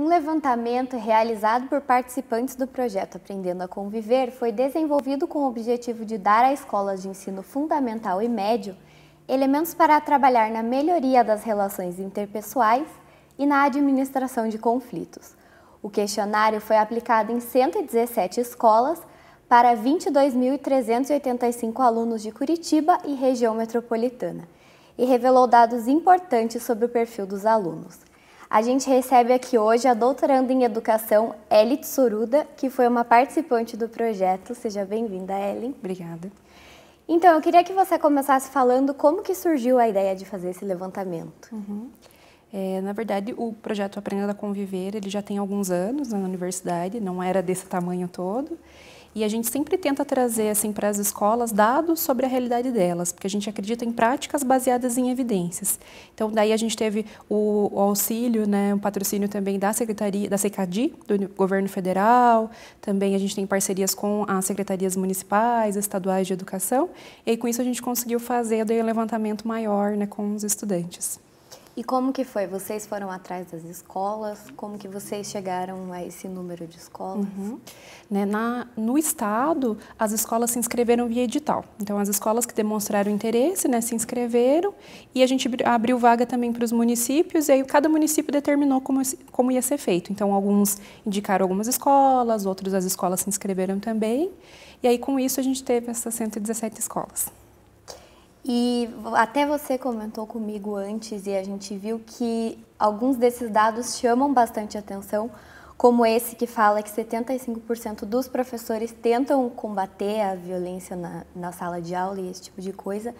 Um levantamento realizado por participantes do projeto Aprendendo a Conviver foi desenvolvido com o objetivo de dar a escolas de ensino fundamental e médio elementos para trabalhar na melhoria das relações interpessoais e na administração de conflitos. O questionário foi aplicado em 117 escolas para 22.385 alunos de Curitiba e região metropolitana e revelou dados importantes sobre o perfil dos alunos. A gente recebe aqui hoje a doutoranda em educação Ellen Tsuruda, que foi uma participante do projeto. Seja bem-vinda, Ellen. Obrigada. Então, eu queria que você começasse falando como que surgiu a ideia de fazer esse levantamento. Uhum. É, na verdade, o projeto Aprenda a Conviver, ele já tem alguns anos na universidade, não era desse tamanho todo. E a gente sempre tenta trazer assim para as escolas dados sobre a realidade delas, porque a gente acredita em práticas baseadas em evidências. Então daí a gente teve o, o auxílio, né, um patrocínio também da secretaria, da Secadi, do governo federal. Também a gente tem parcerias com as secretarias municipais, estaduais de educação. E com isso a gente conseguiu fazer o um levantamento maior, né, com os estudantes. E como que foi? Vocês foram atrás das escolas? Como que vocês chegaram a esse número de escolas? Uhum. Né? Na, no Estado, as escolas se inscreveram via edital. Então, as escolas que demonstraram interesse né, se inscreveram e a gente abriu vaga também para os municípios e aí cada município determinou como, como ia ser feito. Então, alguns indicaram algumas escolas, outros as escolas se inscreveram também. E aí, com isso, a gente teve essas 117 escolas. E até você comentou comigo antes e a gente viu que alguns desses dados chamam bastante atenção, como esse que fala que 75% dos professores tentam combater a violência na, na, sala de aula e esse tipo de coisa.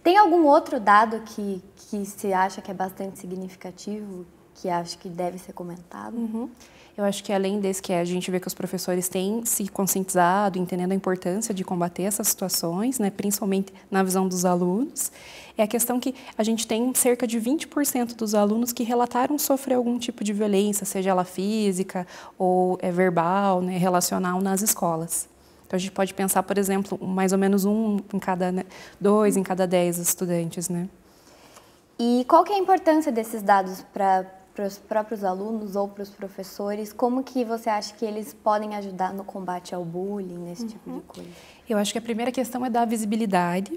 Tem algum outro dado que, que se acha que é bastante significativo? que acho que deve ser comentado? Uhum. Eu acho que além desse que a gente vê que os professores têm se conscientizado, entendendo a importância de combater essas situações, né, principalmente na visão dos alunos, é a questão que a gente tem cerca de 20% dos alunos que relataram sofrer algum tipo de violência, seja ela física ou é, verbal, né, relacional, nas escolas. Então a gente pode pensar, por exemplo, mais ou menos um em cada, né, dois em cada dez estudantes, né? E qual que é a importância desses dados para para os próprios alunos ou para os professores? Como que você acha que eles podem ajudar no combate ao bullying, nesse uhum. tipo de uhum. coisa? Eu acho que a primeira questão é da visibilidade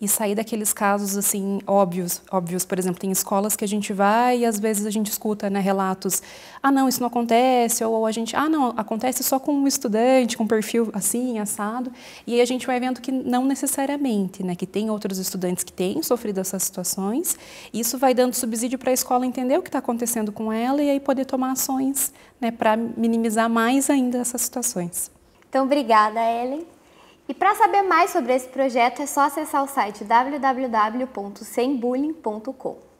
e sair daqueles casos assim óbvios, óbvios, por exemplo, tem escolas que a gente vai e às vezes a gente escuta, né, relatos, ah não, isso não acontece, ou, ou a gente, ah não, acontece só com um estudante, com perfil assim, assado, e aí a gente vai vendo que não necessariamente, né, que tem outros estudantes que têm sofrido essas situações, isso vai dando subsídio para a escola entender o que está acontecendo com ela e aí poder tomar ações, né, para minimizar mais ainda essas situações. Então, obrigada, Ellen. E para saber mais sobre esse projeto é só acessar o site www.sembullying.com.